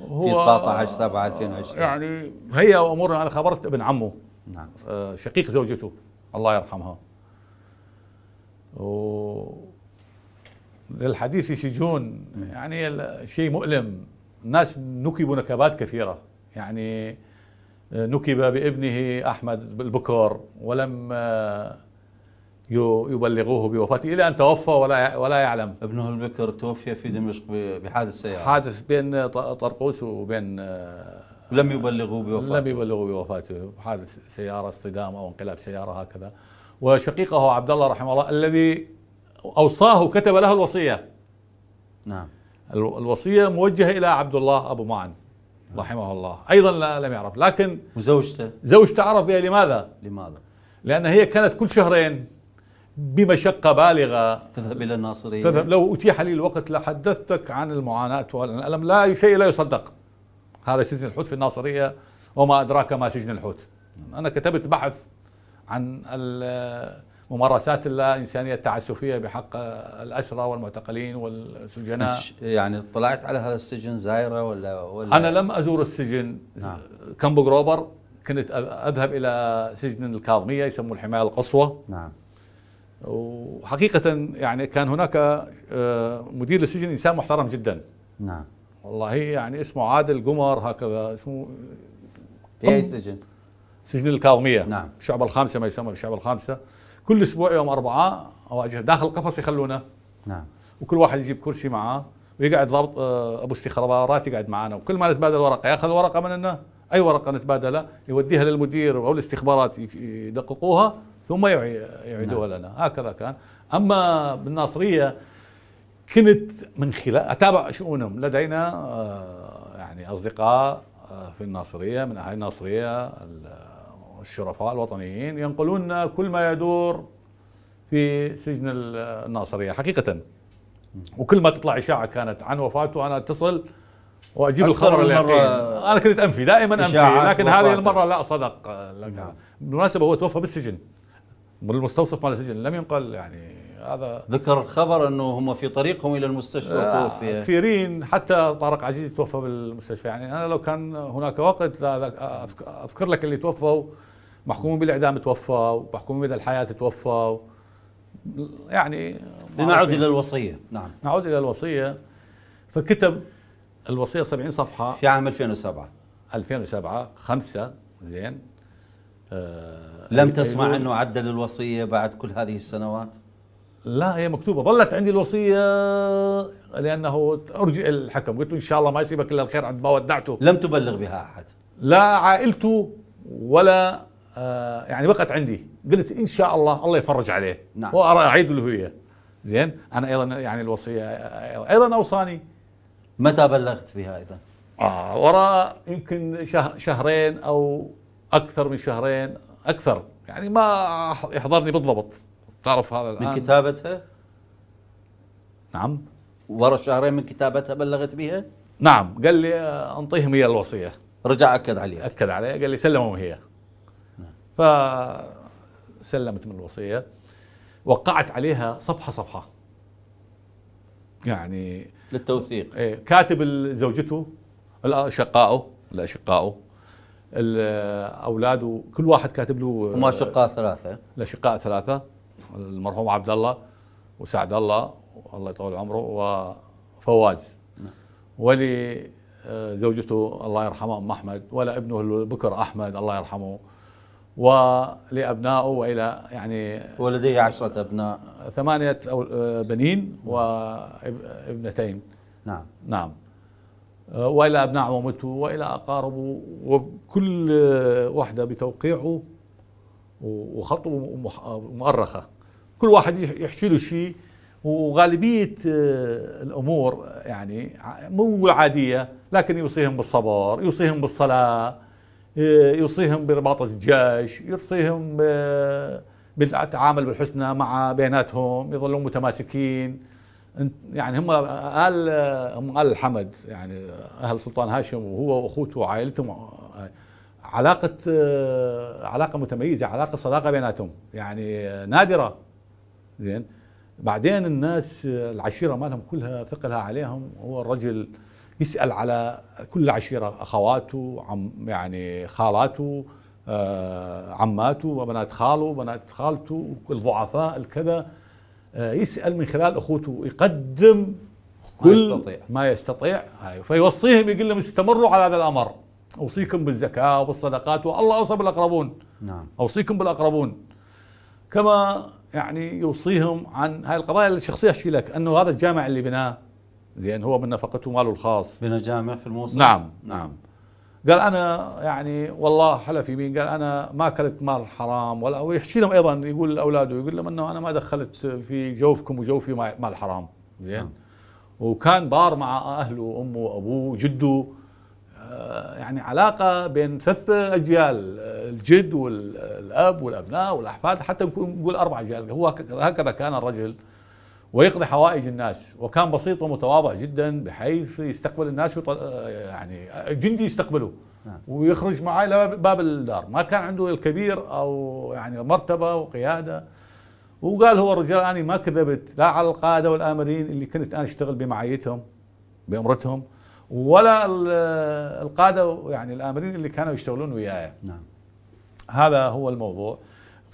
هو في 19 7 2020 يعني هي امورنا انا خبرت ابن عمه نعم آه، شقيق زوجته الله يرحمها و للحديث شجون نعم. يعني شيء مؤلم الناس نكبوا نكبات كثيره يعني آه، نكب بابنه احمد البكر ولم آه، يبلغوه بوفاته الى ان توفى ولا ولا يعلم ابنه البكر توفي في دمشق بحادث سياره حادث بين طرقوس وبين آه، لم يبلغوا بوفاته لم يبلغوا بوفاته حادث سياره اصطدام او انقلاب سياره هكذا وشقيقه عبد الله رحمه الله الذي اوصاه كتب له الوصيه نعم الوصيه موجهه الى عبد الله ابو معن رحمه الله ايضا لا لم يعرف لكن وزوجته زوجته عرف بها لماذا؟ لماذا؟ لان هي كانت كل شهرين بمشقة بالغة تذهب إلى الناصرية تذهب لو أتيح لي الوقت لحدثتك عن المعاناة والألم لا شيء لا يصدق هذا سجن الحوت في الناصرية وما أدراك ما سجن الحوت أنا كتبت بحث عن ممارسات اللا إنسانية التعسفية بحق الأسرى والمعتقلين والسجناء يعني اطلعت على هذا السجن زايرة ولا, ولا أنا لم أزور السجن نعم. كامب جروبر كنت أذهب إلى سجن الكاظمية يسموه الحماية القصوى نعم وحقيقة يعني كان هناك آه، مدير للسجن إنسان محترم جدا نعم والله يعني اسمه عادل قمر هكذا اسمه في أي سجن؟ سجن الكاظمية نعم الشعبة الخامسة ما يسمى بالشعبة الخامسة كل أسبوع يوم أربعاء أواجه داخل القفص يخلونا نعم وكل واحد يجيب كرسي معاه ويقعد ضابط آه، ابو استخبارات يقعد معنا وكل ما نتبادل ورقه ياخذ ورقه مننا اي ورقه نتبادلها يوديها للمدير او الاستخبارات يدققوها ثم يعيدوها نعم. لنا هكذا كان أما بالناصرية كنت من خلال أتابع شؤونهم لدينا آه، يعني أصدقاء آه، في الناصرية من اهالي الناصرية الشرفاء الوطنيين ينقلون كل ما يدور في سجن الناصرية حقيقة وكل ما تطلع إشاعة كانت عن وفاته أنا أتصل واجيب الخبر اليقين انا كنت انفي دائما انفي لكن هذه المره لا صدق نعم. بالمناسبه هو توفى بالسجن بالمستوصف مال السجن لم ينقل يعني هذا ذكر الخبر انه هم في طريقهم الى المستشفى آه، في كثيرين حتى طارق عزيز توفى بالمستشفى يعني انا لو كان هناك وقت اذكر لك اللي توفوا محكومين بالاعدام توفوا محكومون بدى الحياه توفوا يعني لنعود يعني الى الوصيه نعم نعود الى الوصيه فكتب الوصيه 70 صفحه في عام 2007 2007 5 زين آه لم تسمع أيوه. انه عدل الوصيه بعد كل هذه السنوات؟ لا هي مكتوبه ظلت عندي الوصيه لانه ارجع الحكم قلت له ان شاء الله ما يصيبك الا الخير عند ما ودعته لم تبلغ بها احد لا عائلته ولا آه، يعني بقت عندي قلت ان شاء الله الله يفرج عليه نعم واعيد له هي زين انا ايضا يعني الوصيه ايضا اوصاني متى بلغت بها ايضا؟ اه وراء يمكن شهر شهرين او اكثر من شهرين اكثر يعني ما يحضرني بالضبط تعرف هذا الان من كتابتها نعم ورا شهرين من كتابتها بلغت بها نعم قال لي انطيهم هي الوصيه رجع اكد عليها اكد عليها قال لي سلمهم هي نعم. فسلمت من الوصيه وقعت عليها صفحه صفحه يعني للتوثيق إيه، كاتب زوجته الاشقاء الاشقاء الاولاد وكل واحد كاتب له هم اشقاء ثلاثه الاشقاء ثلاثه المرحوم عبد الله وسعد الله الله يطول عمره وفواز ولي آه، زوجته الله يرحمها ام احمد ولا ابنه البكر احمد الله يرحمه ولابنائه والى يعني ولديه عشرة ابناء ثمانيه آه، بنين وابنتين نعم نعم وإلى أبناء عمومته وإلى أقاربه وكل وحده بتوقيعه وخطوة مؤرخة كل واحد يحشي له شيء وغالبية الأمور يعني مو عادية لكن يوصيهم بالصبر يوصيهم بالصلاة يوصيهم برباطة الجيش يوصيهم بالتعامل بالحسنى مع بيناتهم يظلون متماسكين يعني هم ال هم ال الحمد يعني اهل سلطان هاشم وهو واخوته وعائلتهم علاقه علاقه متميزه علاقه صداقه بيناتهم يعني نادره زين بعدين الناس العشيره مالهم كلها ثقلها عليهم هو الرجل يسال على كل عشيره اخواته عم يعني خالاته آه، عماته وبنات خاله وبنات خالته الضعفاء الكذا آه، يسأل من خلال أخوته يقدم كل ما يستطيع ما يستطيع أيوة. فيوصيهم يقول لهم استمروا على هذا الأمر أوصيكم بالزكاة وبالصدقات والله أوصى بالأقربون نعم أوصيكم بالأقربون كما يعني يوصيهم عن هاي القضايا الشخصية أحكي لك أنه هذا الجامع اللي بناه زين هو من نفقته ماله الخاص بنا جامع في الموصل نعم نعم قال انا يعني والله حلفي يمين قال انا ما اكلت مال حرام ولا ويحكي لهم ايضا يقول لاولاده يقول لهم انه انا ما دخلت في جوفكم وجوفي مال حرام زين نعم. وكان بار مع اهله وامه وابوه وجده آه، يعني علاقة بين ثلاث أجيال الجد والأب والأبناء والأحفاد حتى نقول أربع أجيال هو هكذا كان الرجل ويقضي حوائج الناس وكان بسيط ومتواضع جدا بحيث يستقبل الناس يعني جندي يستقبله نعم. ويخرج معاه الى باب الدار ما كان عنده الكبير او يعني مرتبه وقياده وقال هو الرجال انا ما كذبت لا على القاده والامرين اللي كنت انا اشتغل بمعيتهم بامرتهم ولا القاده يعني الامرين اللي كانوا يشتغلون وياي نعم هذا هو الموضوع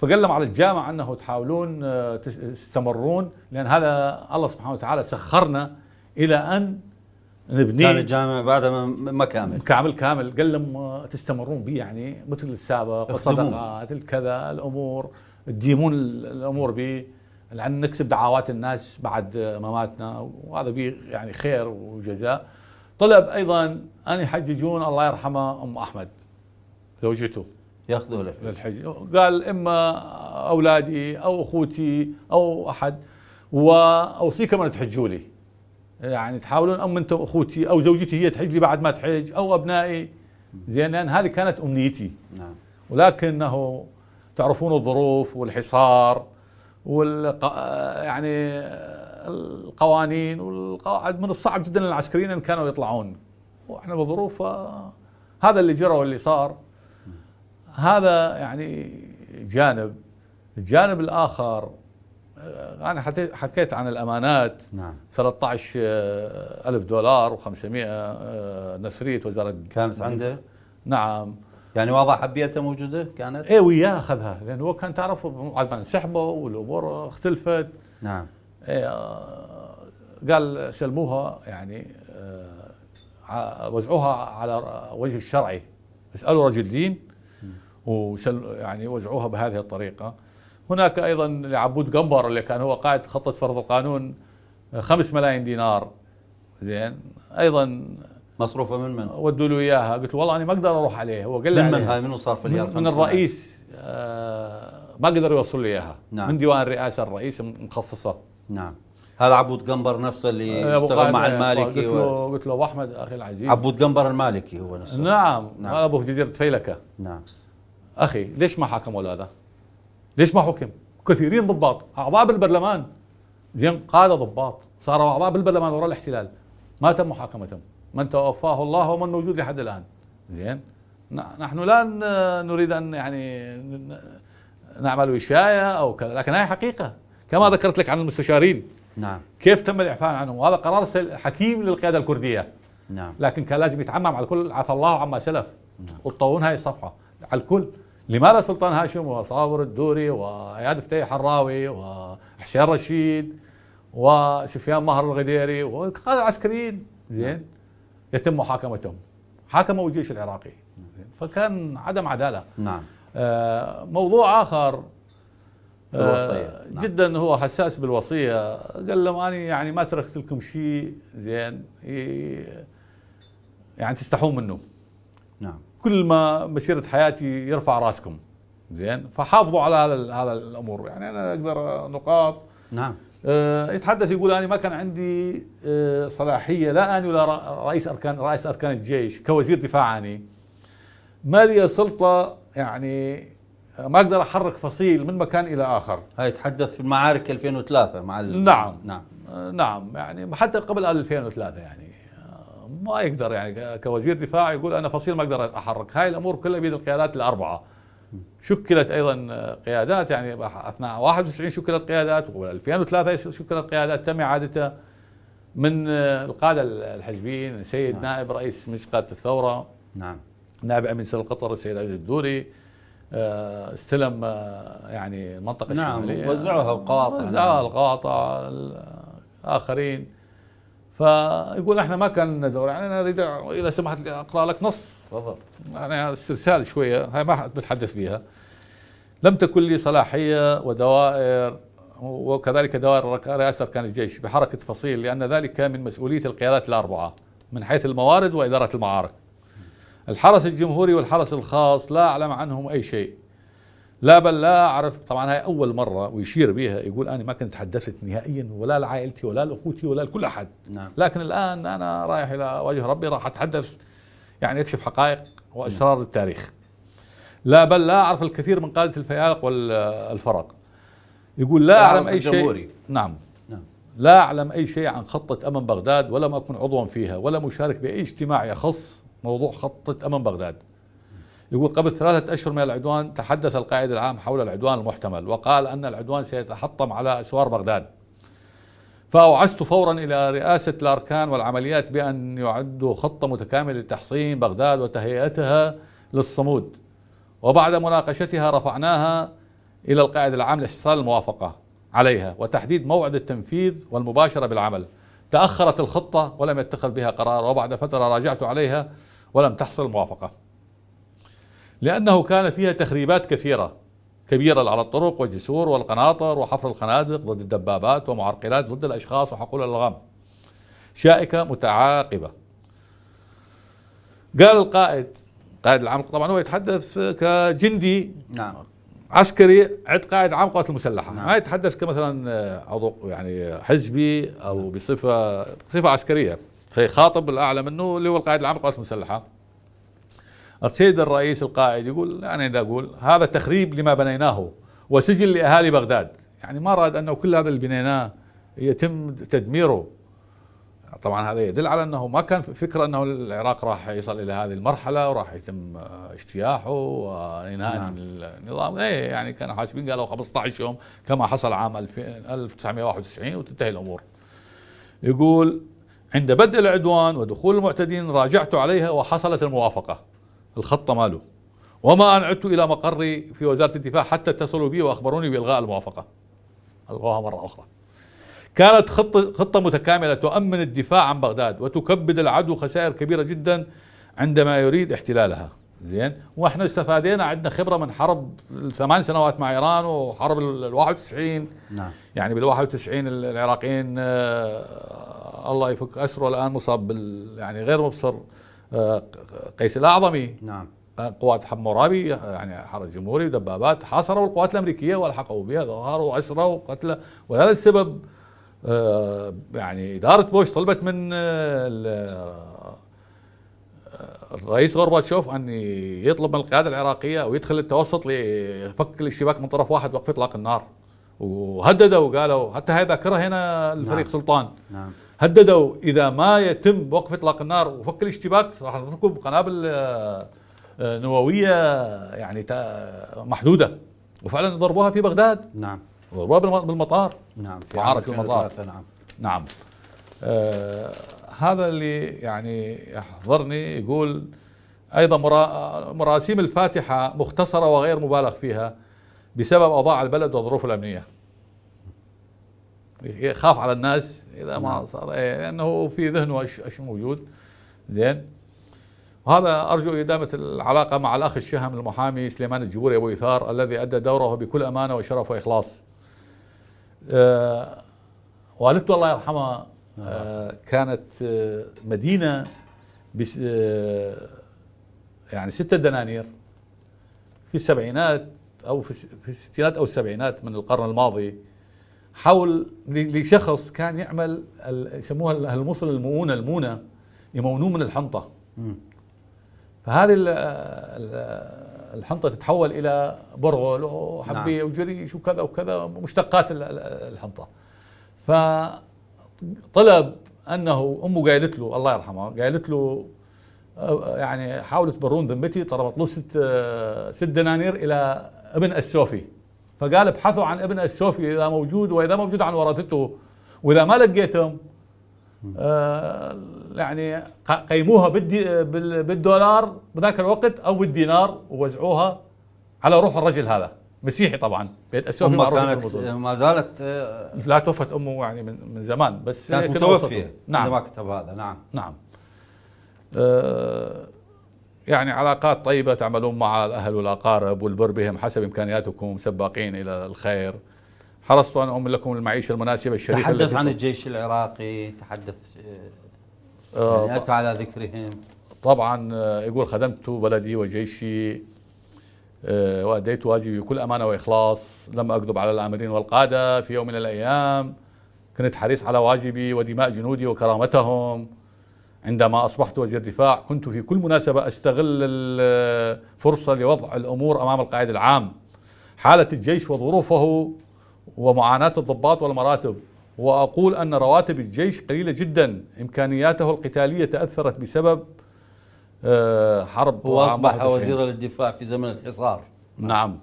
فقلم على الجامعة أنه تحاولون آه، تستمرون لأن هذا الله سبحانه وتعالى سخرنا إلى أن نبني كان الجامع بعد ما ما كامل كامل كامل قال لهم آه، تستمرون به يعني مثل السابق الصدقات الكذا الامور تديمون الامور به لان نكسب دعوات الناس بعد مماتنا وهذا به يعني خير وجزاء طلب ايضا ان يحججون الله يرحمه ام احمد زوجته ياخذوه للحج. للحج قال اما اولادي او اخوتي او احد واوصيكم ان تحجوا لي يعني تحاولون ام انتم اخوتي او زوجتي هي تحج لي بعد ما تحج او ابنائي زين لان هذه كانت امنيتي نعم ولكنه تعرفون الظروف والحصار وال يعني القوانين والقواعد من الصعب جدا للعسكريين ان كانوا يطلعون واحنا بظروف هذا اللي جرى واللي صار هذا يعني جانب الجانب الآخر آه، أنا حكيت عن الأمانات نعم 13 آه، ألف دولار و500 آه، نسرية وزارة كانت عنده؟ نعم يعني واضح حبيته موجودة كانت؟ اي وياه أخذها لأن هو كان تعرف بعد ما انسحبوا والأمور اختلفت نعم اي قال سلموها يعني وزعوها على وجه الشرعي اسألوا رجل دين وسل يعني وزعوها بهذه الطريقة هناك أيضا لعبود قنبر اللي كان هو قائد خطة فرض القانون خمس ملايين دينار زين أيضا مصروفة من من؟ ودوا له إياها قلت له والله أنا ما أقدر أروح عليه هو قال لي من من هاي منو صار في اليار من, من الرئيس آه ما قدر يوصل لي إياها نعم. من ديوان الرئاسة الرئيس مخصصة نعم هذا عبود قنبر نفسه اللي اشتغل مع المالكي قلت له و... قلت له ابو احمد اخي العزيز عبود قنبر المالكي هو نفسه نعم, نعم. ابو جزيره فيلكه نعم اخي ليش ما حاكموا هذا؟ ليش ما حكم؟ كثيرين ضباط اعضاء بالبرلمان زين قاده ضباط صاروا اعضاء بالبرلمان وراء الاحتلال ما تم محاكمتهم من توفاه الله ومن موجود لحد الان زين نحن لا نريد ان يعني نعمل وشايه او كذا لكن هاي حقيقه كما ذكرت لك عن المستشارين نعم كيف تم الاعفاء عنهم وهذا قرار حكيم للقياده الكرديه نعم لكن كان لازم يتعمم على الكل عفى الله عما سلف نعم. وتطوون هاي الصفحه على الكل لماذا سلطان هاشم وصابر الدوري واياد فتي حراوي وحسين رشيد وسفيان مهر الغديري والقاده العسكريين زين نعم. يتم محاكمتهم حاكموا الجيش العراقي فكان عدم عداله نعم آه موضوع اخر آه، بالوصية آه نعم. جدا هو حساس بالوصية قال لهم أنا يعني ما تركت لكم شيء زين يعني تستحون منه نعم كل ما مسيره حياتي يرفع راسكم زين فحافظوا على هذا هذا الامور يعني انا اقدر نقاط نعم أه يتحدث يقول انا ما كان عندي أه صلاحيه لا انا ولا رئيس اركان رئيس اركان الجيش كوزير دفاع اني ما لي سلطه يعني آه، ما اقدر احرك فصيل من مكان الى اخر هاي يتحدث في المعارك 2003 مع نعم نعم آه، نعم يعني حتى قبل 2003 يعني ما يقدر يعني كوزير دفاع يقول انا فصيل ما اقدر اتحرك هاي الامور كلها بيد القيادات الاربعه شكلت ايضا قيادات يعني اثناء 91 شكلت قيادات و2003 شكلت قيادات تم اعادتها من القاده الحزبيين السيد نعم. نائب رئيس مجلس قاده الثوره نعم نائب امين سر القطر السيد عزيز الدوري آه، استلم آه، يعني المنطقه نعم الشماليه نعم وزعوها القواطع وزعوا القواطع الاخرين فيقول احنا ما كان لنا دور يعني انا اريد اذا سمحت لي اقرا لك نص تفضل يعني استرسال شويه هاي ما بتحدث بها لم تكن لي صلاحيه ودوائر وكذلك دوائر رئاسه اركان الجيش بحركه فصيل لان ذلك من مسؤوليه القيادات الاربعه من حيث الموارد واداره المعارك الحرس الجمهوري والحرس الخاص لا اعلم عنهم اي شيء لا بل لا أعرف طبعا هاي أول مرة ويشير بها يقول أنا ما كنت تحدثت نهائيا ولا لعائلتي ولا لأخوتي ولا لكل أحد نعم. لكن الآن أنا رايح إلى وجه ربي راح أتحدث يعني أكشف حقائق وأسرار التاريخ لا بل لا أعرف الكثير من قادة الفيالق والفرق يقول لا أعلم أي شيء نعم. نعم لا أعلم أي شيء عن خطة أمن بغداد ولم أكن عضوا فيها ولا مشارك بأي اجتماع يخص موضوع خطة أمن بغداد يقول قبل ثلاثة أشهر من العدوان تحدث القائد العام حول العدوان المحتمل وقال أن العدوان سيتحطم على أسوار بغداد فأوعزت فورا إلى رئاسة الأركان والعمليات بأن يعدوا خطة متكاملة لتحصين بغداد وتهيئتها للصمود وبعد مناقشتها رفعناها إلى القائد العام لاستثناء الموافقة عليها وتحديد موعد التنفيذ والمباشرة بالعمل تأخرت الخطة ولم يتخذ بها قرار وبعد فترة راجعت عليها ولم تحصل الموافقة لأنه كان فيها تخريبات كثيرة كبيرة على الطرق والجسور والقناطر وحفر الخنادق ضد الدبابات ومعرقلات ضد الأشخاص وحقول الألغام شائكة متعاقبة قال القائد قائد العام طبعا هو يتحدث كجندي نعم عسكري عند قائد عام القوات المسلحه نعم. ما يتحدث كمثلا آه، عضو يعني حزبي او بصفه بصفه عسكريه فيخاطب الاعلى منه اللي هو القائد العام القوات المسلحه السيد الرئيس القائد يقول انا اذا اقول هذا تخريب لما بنيناه وسجن لاهالي بغداد يعني ما راد انه كل هذا اللي بنيناه يتم تدميره طبعا هذا يدل على انه ما كان فكره انه العراق راح يصل الى هذه المرحله وراح يتم اجتياحه وانهاء نعم. النظام ايه يعني كانوا حاسبين قالوا 15 يوم كما حصل عام 1991 وتنتهي الامور يقول عند بدء العدوان ودخول المعتدين راجعت عليها وحصلت الموافقه الخطة ماله وما أن عدت إلى مقري في وزارة الدفاع حتى اتصلوا بي وأخبروني بإلغاء الموافقة ألغوها مرة أخرى كانت خطة, خطة متكاملة تؤمن الدفاع عن بغداد وتكبد العدو خسائر كبيرة جدا عندما يريد احتلالها زين واحنا استفادينا عندنا خبره من حرب الثمان سنوات مع ايران وحرب ال 91 نعم يعني بال 91 العراقيين آه الله يفك اسره الان مصاب بال يعني غير مبصر قيس الاعظمي نعم قوات حمورابي يعني حرس جمهوري ودبابات حاصروا القوات الامريكيه والحقوا بها ظهروا واسروا وقتلوا ولهذا السبب آه، يعني اداره بوش طلبت من آه، آه، الرئيس غورباتشوف ان يطلب من القياده العراقيه ويدخل التوسط لفك الاشتباك من طرف واحد وقف اطلاق النار وهددوا وقالوا حتى هاي ذاكرها هنا الفريق نعم. سلطان نعم هددوا اذا ما يتم وقف اطلاق النار وفك الاشتباك راح نضربكم بقنابل آه، آه، نوويه يعني محدوده وفعلا ضربوها في بغداد نعم ضربوها بالمطار نعم في معركه المطار نعم نعم آه هذا اللي يعني يحضرني يقول ايضا مراسيم الفاتحه مختصره وغير مبالغ فيها بسبب اوضاع البلد والظروف الامنيه يخاف على الناس اذا ما نعم. صار إيه لانه في ذهنه ايش موجود زين وهذا ارجو ادامه العلاقه مع الاخ الشهم المحامي سليمان الجبوري ابو يثار الذي ادى دوره بكل امانه وشرف واخلاص. آه والدته الله يرحمها آه نعم. كانت آه مدينه بس آه يعني ستة دنانير في السبعينات او في الستينات او السبعينات من القرن الماضي حول لشخص كان يعمل يسموها الموصل المؤونه المونه يمونوه من الحنطه فهذه الحنطه تتحول الى برغل وحبيه نعم. وجريش وكذا وكذا مشتقات الحنطه فطلب انه امه قالت له الله يرحمها قالت له يعني حاولوا تبرون ذمتي طلبت له ست ست دنانير الى ابن السوفي فقال ابحثوا عن ابن السوفي اذا موجود واذا موجود عن ورثته واذا ما لقيتهم آه يعني قيموها بالدولار بذاك الوقت او بالدينار ووزعوها على روح الرجل هذا مسيحي طبعا بيت السوفي امه كانت ما زالت آه، لا توفت امه يعني من, من زمان بس كانت متوفيه نعم ما كتب هذا نعم نعم آه يعني علاقات طيبة تعملون مع الأهل والأقارب والبر بهم حسب إمكانياتكم سباقين إلى الخير حرصت أن أؤمن لكم المعيشة المناسبة الشريفة تحدث عن الجيش العراقي تحدث آه، آه، يعني أتى على ذكرهم طبعا آه، يقول خدمت بلدي وجيشي وأديت واجبي بكل أمانة وإخلاص لم أكذب على الآمرين والقادة في يوم من الأيام كنت حريص على واجبي ودماء جنودي وكرامتهم عندما أصبحت وزير دفاع كنت في كل مناسبة أستغل الفرصة لوضع الأمور أمام القائد العام حالة الجيش وظروفه ومعاناة الضباط والمراتب وأقول أن رواتب الجيش قليلة جدا إمكانياته القتالية تأثرت بسبب آه، حرب وأصبح وزير للدفاع في زمن الحصار نعم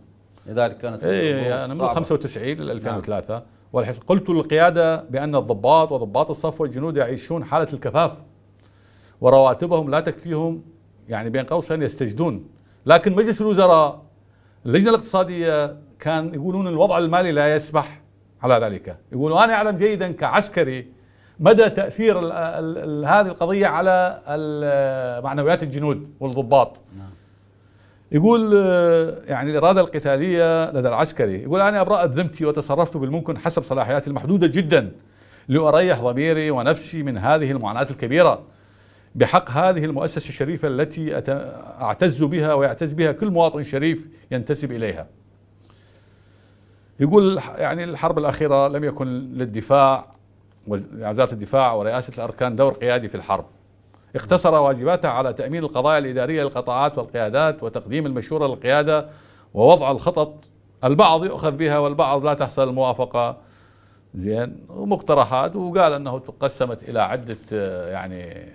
لذلك كانت إيه أنا يعني من 95 إلى 2003 نعم. قلت للقيادة بأن الضباط وضباط الصف والجنود يعيشون حالة الكفاف ورواتبهم لا تكفيهم يعني بين قوسين يستجدون لكن مجلس الوزراء اللجنة الاقتصادية كان يقولون الوضع المالي لا يسمح على ذلك يقولون أنا أعلم جيدا كعسكري مدى تأثير الـ الـ الـ هذه القضية على معنويات الجنود والضباط يقول يعني الإرادة القتالية لدى العسكري يقول أنا أبرأت ذمتي وتصرفت بالممكن حسب صلاحياتي المحدودة جدا لأريح ضميري ونفسي من هذه المعاناة الكبيرة بحق هذه المؤسسة الشريفة التي أعتز بها ويعتز بها كل مواطن شريف ينتسب إليها يقول يعني الحرب الأخيرة لم يكن للدفاع وزارة الدفاع ورئاسة الأركان دور قيادي في الحرب اقتصر واجباتها على تأمين القضايا الإدارية للقطاعات والقيادات وتقديم المشورة للقيادة ووضع الخطط البعض يؤخذ بها والبعض لا تحصل الموافقة زين ومقترحات وقال أنه تقسمت إلى عدة آه، يعني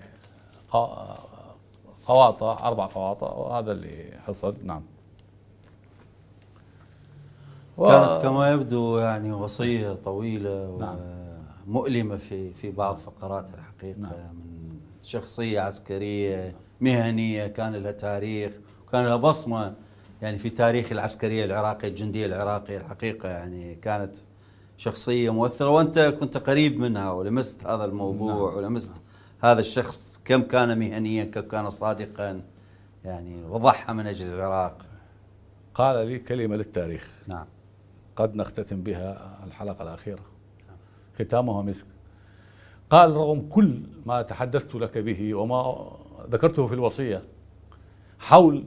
قواطع اربع قواطع وهذا اللي حصل نعم و... كانت كما يبدو يعني وصيه طويله نعم. ومؤلمه في في بعض فقرات الحقيقه نعم. من شخصيه عسكريه مهنيه كان لها تاريخ وكان لها بصمه يعني في تاريخ العسكريه العراقيه الجنديه العراقيه الحقيقه يعني كانت شخصيه مؤثره وانت كنت قريب منها ولمست هذا الموضوع نعم. ولمست هذا الشخص كم كان مهنيا كم كان صادقا يعني وضحى من أجل العراق قال لي كلمة للتاريخ نعم قد نختتم بها الحلقة الأخيرة نعم. ختامها مسك قال رغم كل ما تحدثت لك به وما ذكرته في الوصية حول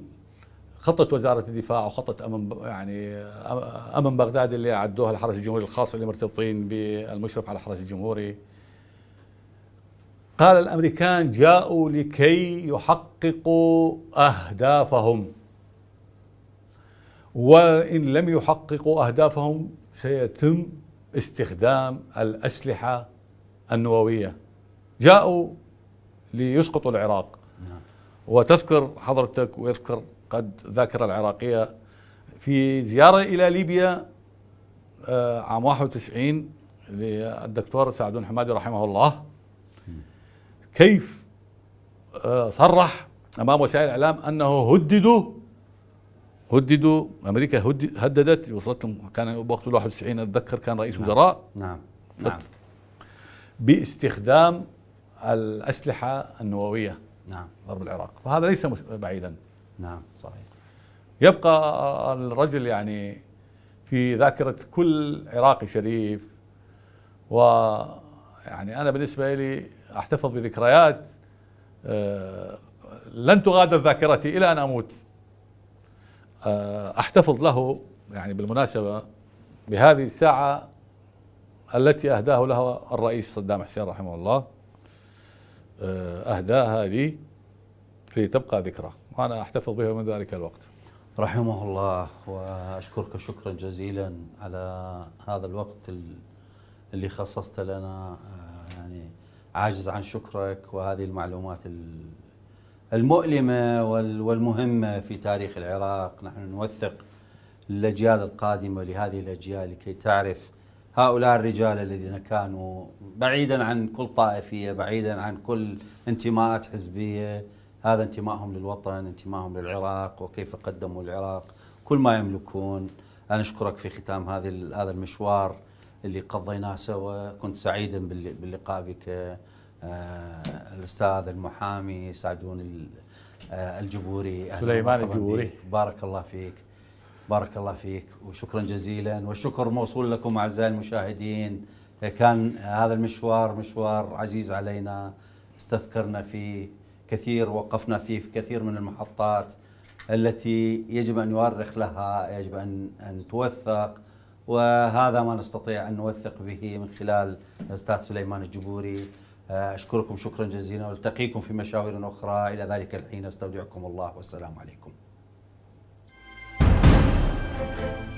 خطة وزارة الدفاع وخطة أمن يعني أمن بغداد اللي أعدوها الحرس الجمهوري الخاص اللي مرتبطين بالمشرف على الحرس الجمهوري قال الامريكان جاءوا لكي يحققوا اهدافهم وان لم يحققوا اهدافهم سيتم استخدام الاسلحه النوويه جاءوا ليسقطوا العراق نعم. وتذكر حضرتك ويذكر قد ذاكر العراقيه في زياره الى ليبيا آه، عام 91 للدكتور سعدون حمادي رحمه الله كيف آه، صرح امام وسائل الاعلام انه هددوا هددوا امريكا هددت وصلت لهم كان وقت 91 اتذكر كان رئيس نعم وزراء نعم نعم باستخدام الاسلحه النوويه نعم ضرب العراق فهذا ليس بعيدا نعم صحيح يبقى الرجل يعني في ذاكره كل عراقي شريف و يعني انا بالنسبه لي احتفظ بذكريات آه، لن تغادر ذاكرتي الى ان اموت آه، احتفظ له يعني بالمناسبه بهذه الساعه التي اهداه لها الرئيس صدام حسين رحمه الله آه، اهداها لي لتبقى ذكرى وانا احتفظ بها من ذلك الوقت رحمه الله واشكرك شكرا جزيلا على هذا الوقت اللي خصصت لنا يعني عاجز عن شكرك وهذه المعلومات المؤلمة والمهمة في تاريخ العراق نحن نوثق الأجيال القادمة لهذه الأجيال لكي تعرف هؤلاء الرجال الذين كانوا بعيدا عن كل طائفية بعيدا عن كل انتماءات حزبية هذا انتمائهم للوطن انتمائهم للعراق وكيف قدموا العراق كل ما يملكون أنا أشكرك في ختام هذه هذا المشوار اللي قضيناه سوا كنت سعيدا باللقاء بك آه، الاستاذ المحامي سعدون آه، الجبوري سليمان الجبوري بارك الله فيك بارك الله فيك وشكرا جزيلا والشكر موصول لكم اعزائي المشاهدين كان هذا المشوار مشوار عزيز علينا استذكرنا فيه كثير وقفنا فيه في كثير من المحطات التي يجب ان يؤرخ لها يجب ان ان توثق وهذا ما نستطيع ان نوثق به من خلال الاستاذ سليمان الجبوري آه، أشكركم شكرا جزيلا والتقيكم في مشاوير أخرى إلى ذلك الحين أستودعكم الله والسلام عليكم